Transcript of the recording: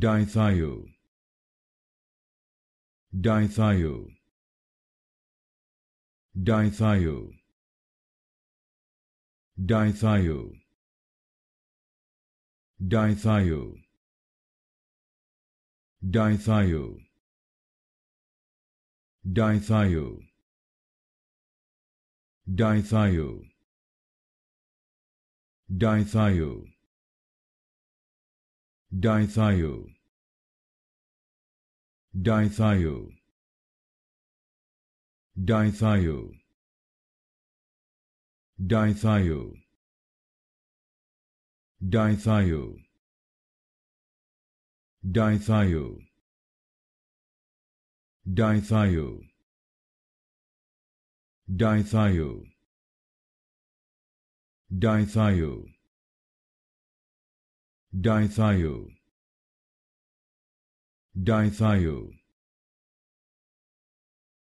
Dithyo. Dithyo. Dithyo. Dithyo. Dithyo. Dithyo. Dithyo. Dithyo. Dithyo. Dithyo. Dithyo. Dithyo. Dithyo. Dithyo. Dithyo. Dithyo. Dithyo. Dithyo. Dithio Dithio